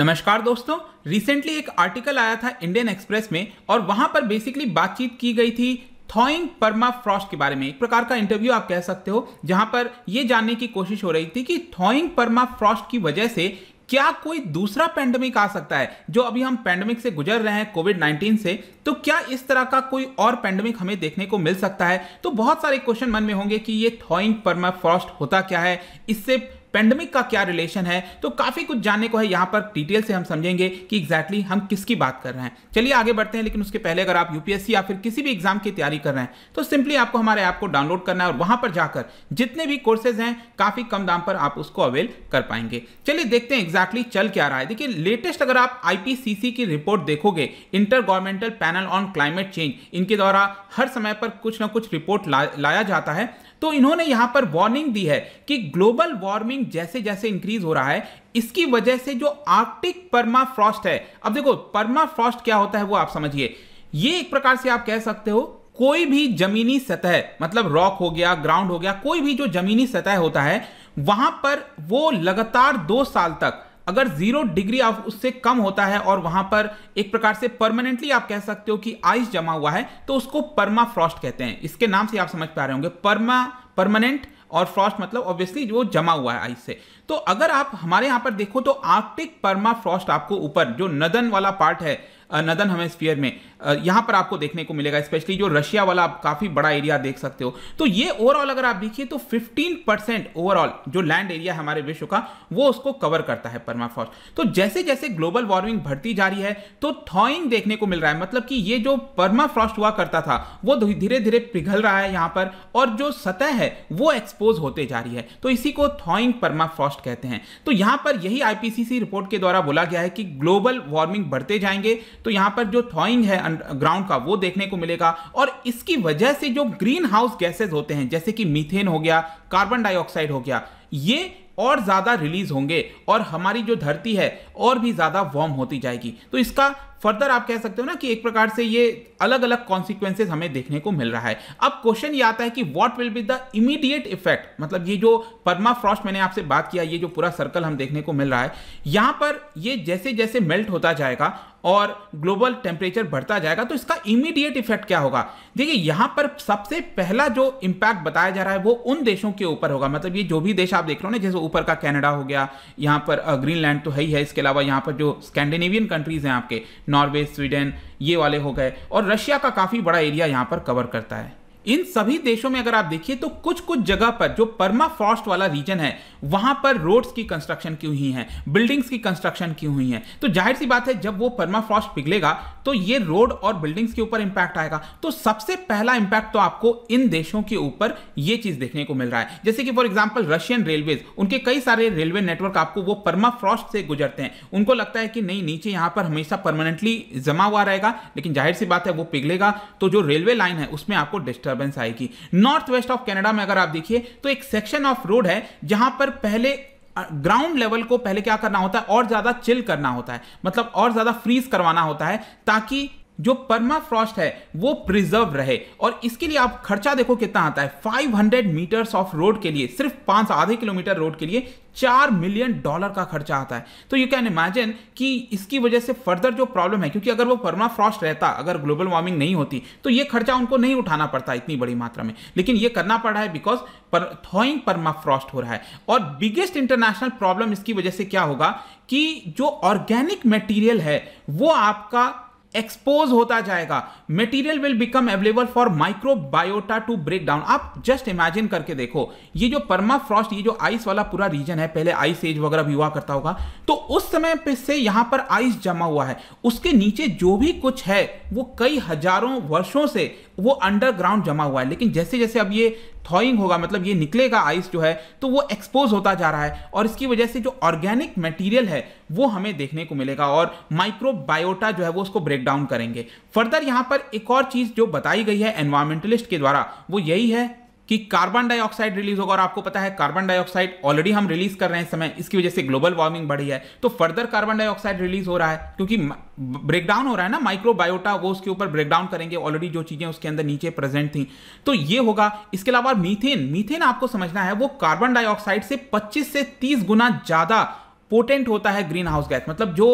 नमस्कार दोस्तों रिसेंटली एक आर्टिकल आया था इंडियन एक्सप्रेस में और वहां पर बेसिकली बातचीत की गई थी थॉइंग परमा फ्रॉस्ट के बारे में एक प्रकार का इंटरव्यू आप कह सकते हो जहां पर यह जानने की कोशिश हो रही थी कि थॉइंग परमा फ्रॉस्ट की वजह से क्या कोई दूसरा पैंडमिक आ सकता है जो अभी हम पैंडमिक से गुजर रहे हैं कोविड 19 से तो क्या इस तरह का कोई और पैंडमिक हमें देखने को मिल सकता है तो बहुत सारे क्वेश्चन मन में होंगे कि ये थॉइंग परमा फ्रॉस्ट होता क्या है इससे पेंडेमिक का क्या रिलेशन है तो काफ़ी कुछ जानने को है यहाँ पर डिटेल से हम समझेंगे कि एग्जैक्टली exactly हम किसकी बात कर रहे हैं चलिए आगे बढ़ते हैं लेकिन उसके पहले अगर आप यूपीएससी या फिर किसी भी एग्जाम की तैयारी कर रहे हैं तो सिंपली आपको हमारे ऐप को डाउनलोड करना है और वहां पर जाकर जितने भी कोर्सेज हैं काफ़ी कम दाम पर आप उसको अवेल कर पाएंगे चलिए देखते हैं एग्जैक्टली exactly चल क्या रहा है देखिए लेटेस्ट अगर आप आईपीसीसी की रिपोर्ट देखोगे intergovernmental panel on climate change इनके द्वारा हर समय पर कुछ ना कुछ रिपोर्ट ला, लाया जाता है तो इन्होंने यहां पर वार्निंग दी है कि ग्लोबल वार्मिंग जैसे जैसे इंक्रीज हो रहा है इसकी वजह से जो आर्कटिक परमा फ्रॉस्ट है अब देखो परमा फ्रॉस्ट क्या होता है वो आप समझिए ये एक प्रकार से आप कह सकते हो कोई भी जमीनी सतह मतलब रॉक हो गया ग्राउंड हो गया कोई भी जो जमीनी सतह होता है वहां पर वो लगातार दो साल तक अगर जीरो डिग्री आप उससे कम होता है और वहां पर एक प्रकार से परमानेंटली आप कह सकते हो कि आइस जमा हुआ है तो उसको परमा फ्रॉस्ट कहते हैं इसके नाम से आप समझ पा रहे होंगे परमा परमानेंट और फ्रॉस्ट मतलब ऑब्वियसली वो जमा हुआ है आइस से तो अगर आप हमारे यहां पर देखो तो आर्कटिक परमा फ्रॉस्ट आपको ऊपर जो नदन वाला पार्ट है नदन हमें में यहां पर आपको देखने को मिलेगा स्पेशली जो रशिया वाला आप काफ़ी बड़ा एरिया देख सकते हो तो ये ओवरऑल अगर आप देखिए तो 15 परसेंट ओवरऑल जो लैंड एरिया है हमारे विश्व का वो उसको कवर करता है परमाफॉस्ट तो जैसे जैसे ग्लोबल वार्मिंग बढ़ती जा रही है तो थॉइंग देखने को मिल रहा है मतलब कि ये जो परमाफ्रॉस्ट हुआ करता था वो धीरे धीरे पिघल रहा है यहां पर और जो सतह है वो एक्सपोज होते जा रही है तो इसी को थॉइंग परमाफ्रॉस्ट कहते हैं तो यहां पर यही आईपीसीसी रिपोर्ट के द्वारा बोला गया है कि ग्लोबल वार्मिंग बढ़ते जाएंगे तो यहां पर जो थॉइंग है ग्राउंड का वो देखने को मिलेगा और इसकी वजह से जो ग्रीन हाउस गैसेज होते हैं जैसे कि मीथेन हो गया कार्बन डाइऑक्साइड हो गया ये और ज़्यादा रिलीज होंगे और हमारी जो धरती है और भी ज़्यादा वार्म होती जाएगी तो इसका फर्दर आप कह सकते हो ना कि एक प्रकार से ये अलग अलग कॉन्सिक्वेंसेज हमें देखने को मिल रहा है अब क्वेश्चन ये आता है कि what will be the immediate effect मतलब ये जो परमा फ्रॉस्ट मैंने आपसे बात किया ये जो पूरा सर्कल हम देखने को मिल रहा है यहाँ पर ये जैसे जैसे मेल्ट होता जाएगा और ग्लोबल टेम्परेचर बढ़ता जाएगा तो इसका इमीडिएट इफेक्ट क्या होगा देखिए यहां पर सबसे पहला जो इम्पैक्ट बताया जा रहा है वो उन देशों के ऊपर होगा मतलब ये जो भी देश आप देख रहे हो ना जैसे ऊपर का कनाडा हो गया यहां पर ग्रीनलैंड तो है ही है इसके अलावा यहां पर जो स्कैंडिनेवियन कंट्रीज हैं आपके नॉर्वे स्वीडन ये वाले हो गए और रशिया का काफ़ी बड़ा एरिया यहाँ पर कवर करता है इन सभी देशों में अगर आप देखिए तो कुछ कुछ जगह पर जो परमा फॉरेस्ट वाला रीजन है वहां पर रोड्स की कंस्ट्रक्शन क्यों हुई है बिल्डिंग्स की कंस्ट्रक्शन क्यों हुई है तो जाहिर सी बात है जब वो परमा फॉरेस्ट पिघलेगा तो ये रोड और बिल्डिंग्स के ऊपर इंपैक्ट आएगा तो सबसे पहला इंपैक्ट तो आपको इन देशों के ऊपर ये चीज देखने को मिल रहा है जैसे कि फॉर एग्जाम्पल रशियन रेलवेज उनके कई सारे रेलवे नेटवर्क आपको वो परमा फ्रॉस्ट से गुजरते हैं उनको लगता है कि नहीं नीचे यहां पर हमेशा परमानेंटली जमा हुआ रहेगा लेकिन जाहिर सी बात है वो पिघलेगा तो जो रेलवे लाइन है उसमें आपको डिस्टर्ब डिस्टर्बेंस आएगी नॉर्थ वेस्ट ऑफ कैनेडा में अगर आप देखिए तो एक सेक्शन ऑफ रोड है जहां पर पहले ग्राउंड लेवल को पहले क्या करना होता है और ज्यादा चिल करना होता है मतलब और ज्यादा फ्रीज करवाना होता है ताकि जो परमाफ्रॉस्ट है वो प्रिजर्व रहे और इसके लिए आप खर्चा देखो कितना आता है 500 मीटर्स ऑफ रोड के लिए सिर्फ पांच आधे किलोमीटर रोड के लिए चार मिलियन डॉलर का खर्चा आता है तो यू कैन इमेजिन कि इसकी वजह से फर्दर जो प्रॉब्लम है क्योंकि अगर वो परमा फ्रॉस्ट रहता अगर ग्लोबल वार्मिंग नहीं होती तो ये खर्चा उनको नहीं उठाना पड़ता इतनी बड़ी मात्रा में लेकिन ये करना पड़ रहा है बिकॉज पर थॉइंग परमा फ्रॉस्ट हो रहा है और बिगेस्ट इंटरनेशनल प्रॉब्लम इसकी वजह से क्या होगा कि जो ऑर्गेनिक मटेरियल है वो आपका एक्सपोज होता जाएगा material will become available for microbiota to break down आप जस्ट इमेजिन करके देखो ये जो परमा फ्रॉस्ट ये जो आइस वाला पूरा रीजन है पहले आइस एज वगैरह भी हुआ करता होगा तो उस समय पे से यहां पर आइस जमा हुआ है उसके नीचे जो भी कुछ है वो कई हजारों वर्षों से वो अंडरग्राउंड जमा हुआ है लेकिन जैसे जैसे अब ये थॉइंग होगा मतलब ये निकलेगा आइस जो है तो वो एक्सपोज होता जा रहा है और इसकी वजह से जो ऑर्गेनिक मटेरियल है वो हमें देखने को मिलेगा और माइक्रोबायोटा जो है वो उसको ब्रेक डाउन करेंगे फर्दर यहाँ पर एक और चीज़ जो बताई गई है एनवायरमेंटलिस्ट के द्वारा वो यही है कि कार्बन डाइऑक्साइड रिलीज होगा और आपको पता है कार्बन डाइऑक्साइड ऑलरेडी हम रिलीज कर रहे हैं समय इसकी वजह से ग्लोबल वार्मिंग बढ़ी है तो फर्दर कार्बन डाइऑक्साइड रिलीज हो रहा है क्योंकि ब्रेकडाउन हो रहा है ना माइक्रोबायोटा वो उसके ऊपर ब्रेकडाउन करेंगे ऑलरेडी जो चीजें उसके अंदर नीचे प्रेजेंट थी तो ये होगा इसके अलावा मीथेन मीथेन आपको समझना है वो कार्बन डाइऑक्साइड से पच्चीस से तीस गुना ज्यादा पोटेंट होता है ग्रीन हाउस गैस मतलब जो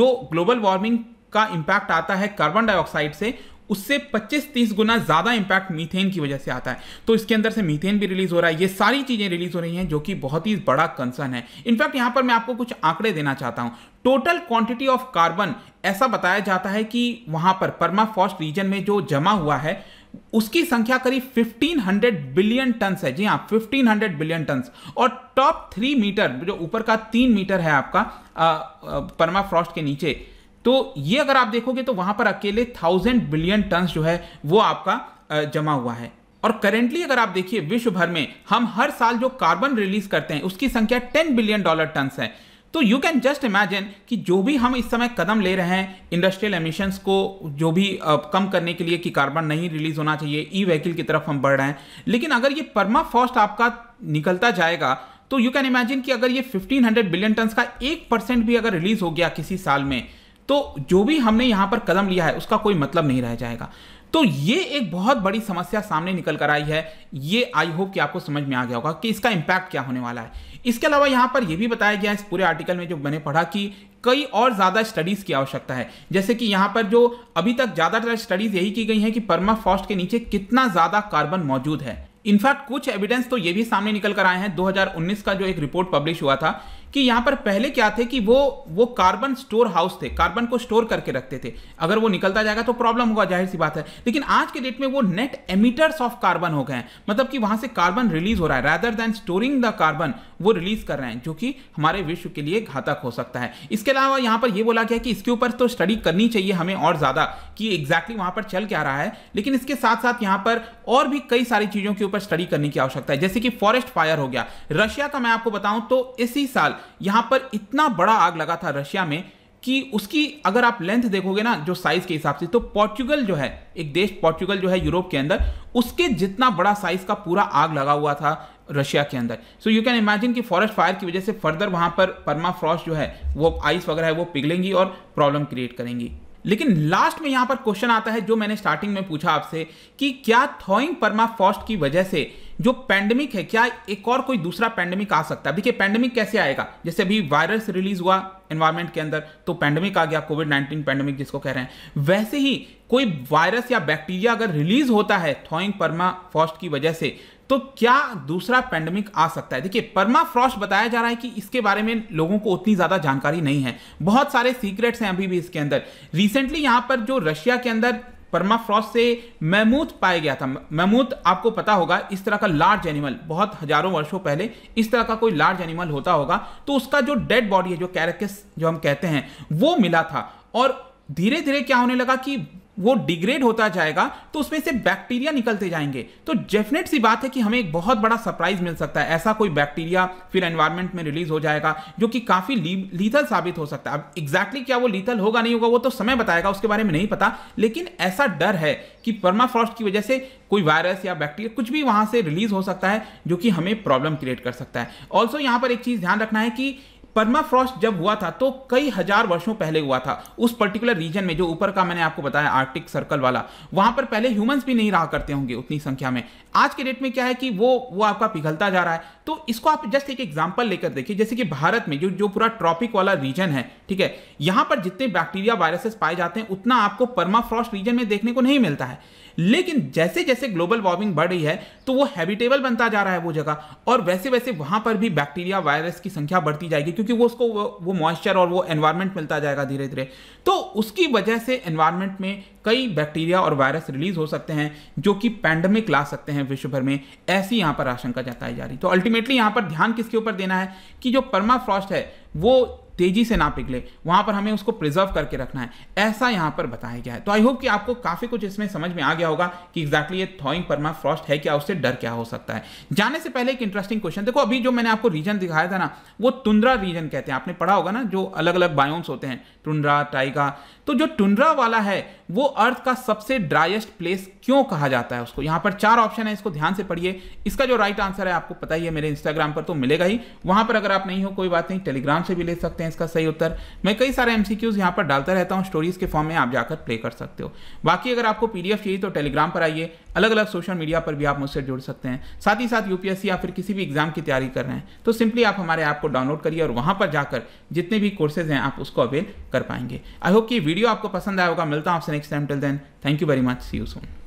जो ग्लोबल वार्मिंग का इंपैक्ट आता है कार्बन डाइऑक्साइड से उससे 25-30 गुना ज़्यादा इंपैक्ट मीथेन की वजह से आता है तो इसके अंदर से मीथेन भी रिलीज़ हो रहा है ये सारी चीज़ें रिलीज़ हो रही हैं जो कि बहुत ही बड़ा कंसर्न है इनफैक्ट यहाँ पर मैं आपको कुछ आंकड़े देना चाहता हूँ टोटल क्वांटिटी ऑफ कार्बन ऐसा बताया जाता है कि वहाँ पर परमाफॉस्ट रीजन में जो जमा हुआ है उसकी संख्या करीब 1500 बिलियन टन्स है जी हाँ 1500 बिलियन टन्स और टॉप थ्री मीटर जो ऊपर का तीन मीटर है आपका परमाफ्रॉस्ट के नीचे तो ये अगर आप देखोगे तो वहां पर अकेले थाउजेंड बिलियन टन जो है वो आपका जमा हुआ है और करेंटली अगर आप देखिए विश्व भर में हम हर साल जो कार्बन रिलीज करते हैं उसकी संख्या टेन बिलियन डॉलर टन है तो यू कैन जस्ट इमेजिन कि जो भी हम इस समय कदम ले रहे हैं इंडस्ट्रियल एमिशंस को जो भी कम करने के लिए कि कार्बन नहीं रिलीज होना चाहिए ई व्हीकल की तरफ हम बढ़ रहे हैं लेकिन अगर ये परमा फॉस्ट आपका निकलता जाएगा तो यू कैन इमेजिन कि अगर ये 1500 बिलियन टन का एक परसेंट भी अगर रिलीज हो गया किसी साल में तो जो भी हमने यहां पर कदम लिया है उसका कोई मतलब नहीं रह जाएगा तो ये एक बहुत बड़ी समस्या सामने निकल कर आई है ये आई होप कि आपको समझ में आ गया होगा कि इसका इंपैक्ट क्या होने वाला है इसके अलावा यहां पर यह भी बताया गया है इस पूरे आर्टिकल में जो मैंने पढ़ा कि कई और ज़्यादा स्टडीज़ की आवश्यकता है जैसे कि यहां पर जो अभी तक ज़्यादातर स्टडीज़ यही की गई है कि परमा फॉस्ट के नीचे कितना ज़्यादा कार्बन मौजूद है इनफैक्ट कुछ एविडेंस तो ये भी सामने निकल कर आए हैं 2019 का जो एक रिपोर्ट पब्लिश हुआ था कि यहाँ पर पहले क्या थे कि वो वो कार्बन स्टोर हाउस थे कार्बन को स्टोर करके रखते थे अगर वो निकलता जाएगा तो प्रॉब्लम होगा जाहिर सी बात है लेकिन आज के डेट में वो नेट एमिटर्स ऑफ कार्बन हो गए हैं मतलब कि वहाँ से कार्बन रिलीज हो रहा है rather than storing the carbon वो रिलीज कर रहे हैं जो कि हमारे विश्व के लिए घातक हो सकता है इसके अलावा यहाँ पर यह बोला गया कि इसके ऊपर तो स्टडी करनी चाहिए हमें और ज्यादा कि एग्जैक्टली वहां पर चल क्या रहा है लेकिन इसके साथ साथ यहाँ पर और भी कई सारी चीजों के ऊपर स्टडी करने की आवश्यकता है जैसे कि फॉरेस्ट फायर हो गया रशिया का मैं आपको बताऊं तो इसी साल यहां पर इतना बड़ा आग लगा था रशिया में कि उसकी अगर आप लेंथ देखोगे ना जो साइज के हिसाब से तो पोर्चुगल जो है एक देश पोर्चुगल जो है यूरोप के अंदर उसके जितना बड़ा साइज का पूरा आग लगा हुआ था रशिया के अंदर सो यू कैन इमेजिन कि फॉरेस्ट फायर की वजह से फर्दर वहां पर परमा फ्रॉस्ट जो है वो आइस वगैरह है वो पिघलेंगी और प्रॉब्लम क्रिएट करेंगी लेकिन लास्ट में यहां पर क्वेश्चन आता है जो मैंने स्टार्टिंग में पूछा आपसे कि क्या थॉइंग परमाफॉस्ट की वजह से जो पैंडमिक है क्या एक और कोई दूसरा पैंडमिक आ सकता है देखिए पैंडमिक कैसे आएगा जैसे अभी वायरस रिलीज हुआ एनवायरमेंट के अंदर तो पैंडमिक आ गया कोविड नाइन्टीन पैंडमिक जिसको कह रहे हैं वैसे ही कोई वायरस या बैक्टीरिया अगर रिलीज होता है थॉइंग परमा फॉस्ट की वजह से तो क्या दूसरा पैंडमिक आ सकता है देखिए परमा फ्रॉस्ट बताया जा रहा है कि इसके बारे में लोगों को उतनी ज़्यादा जानकारी नहीं है बहुत सारे सीक्रेट्स हैं अभी भी इसके अंदर रिसेंटली यहां पर जो रशिया के अंदर परमा फ्रॉस्ट से मैमूथ पाया गया था मैमूथ आपको पता होगा इस तरह का लार्ज एनिमल बहुत हजारों वर्षों पहले इस तरह का कोई लार्ज एनिमल होता होगा तो उसका जो डेड बॉडी है जो कैरकस जो हम कहते हैं वो मिला था और धीरे धीरे क्या होने लगा कि वो डिग्रेड होता जाएगा तो उसमें से बैक्टीरिया निकलते जाएंगे तो डेफिनेट सी बात है कि हमें एक बहुत बड़ा सरप्राइज मिल सकता है ऐसा कोई बैक्टीरिया फिर एनवायरमेंट में रिलीज हो जाएगा जो कि काफी लीथल साबित हो सकता है अब एग्जैक्टली क्या वो लीथल होगा नहीं होगा वो तो समय बताएगा उसके बारे में नहीं पता लेकिन ऐसा डर है कि परमाफ्रॉस्ट की वजह से कोई वायरस या बैक्टीरिया कुछ भी वहां से रिलीज हो सकता है जो कि हमें प्रॉब्लम क्रिएट कर सकता है ऑल्सो यहां पर एक चीज ध्यान रखना है कि परमाफ्रॉस्ट जब हुआ था तो कई हजार वर्षों पहले हुआ था उस पर्टिकुलर रीजन में जो ऊपर का मैंने आपको बताया आर्टिक सर्कल वाला वहां पर पहले ह्यूमंस भी नहीं रहा करते होंगे उतनी संख्या में आज के डेट में क्या है कि वो वो आपका पिघलता जा रहा है तो इसको आप जस्ट एक एग्जाम्पल लेकर देखिए जैसे कि भारत में जो जो पूरा ट्रॉपिक वाला रीजन है ठीक है यहां पर जितने बैक्टीरिया वायरसेस पाए जाते हैं उतना आपको परमाफ्रॉस्ट रीजन में देखने को नहीं मिलता है लेकिन जैसे जैसे ग्लोबल वार्मिंग बढ़ रही है तो वो हैबिटेबल बनता जा रहा है वो जगह और वैसे वैसे वहां पर भी बैक्टीरिया वायरस की संख्या बढ़ती जाएगी क्योंकि वो उसको वो मॉइस्चर और वो एनवायरमेंट मिलता जाएगा धीरे धीरे तो उसकी वजह से एनवायरमेंट में कई बैक्टीरिया और वायरस रिलीज हो सकते हैं जो कि पैंडमिक ला सकते हैं विश्व भर में ऐसी यहां पर आशंका जताई जा रही तो अल्टीमेटली यहां पर ध्यान किसके ऊपर देना है कि जो परमाफ्रॉस्ट है वो तेजी से ना पिघले वहां पर हमें उसको प्रिजर्व करके रखना है ऐसा यहां पर बताया गया है तो आई होप कि आपको काफ़ी कुछ इसमें समझ में आ गया होगा कि एक्जैक्टली ये थॉइंग परमा फ्रॉस्ट है क्या उससे डर क्या हो सकता है जाने से पहले एक इंटरेस्टिंग क्वेश्चन देखो अभी जो मैंने आपको रीजन दिखाया था ना वो तुंद्रा रीजन कहते हैं आपने पढ़ा होगा ना जो अलग अलग बायोम्स होते हैं टुंड्रा टाइगा तो जो टुंड्रा वाला है वो अर्थ का सबसे ड्राइस्ट प्लेस क्यों कहा जाता है उसको यहां पर चार ऑप्शन है इसको ध्यान से पढ़िए इसका जो राइट आंसर है आपको पता ही है मेरे इंस्टाग्राम पर तो मिलेगा ही वहां पर अगर आप नहीं हो कोई बात नहीं टेलीग्राम से भी ले सकते हैं हैं इसका सही उत्तर मैं कई सारे एमसीक्यूज सी यहाँ पर डालता रहता हूँ स्टोरीज़ के फॉर्म में आप जाकर प्ले कर सकते हो बाकी अगर आपको पीडीएफ चाहिए तो टेलीग्राम पर आइए अलग अलग सोशल मीडिया पर भी आप मुझसे जुड़ सकते हैं साथ ही साथ यूपीएससी या फिर किसी भी एग्जाम की तैयारी कर रहे हैं तो सिंपली आप हमारे ऐप को डाउनलोड करिए और वहां पर जाकर जितने भी कोर्सेज हैं आप उसको अवेल कर पाएंगे आई होप कि वीडियो आपको पसंद आया होगा मिलता हूँ आपसे next time till then thank you very much see you Son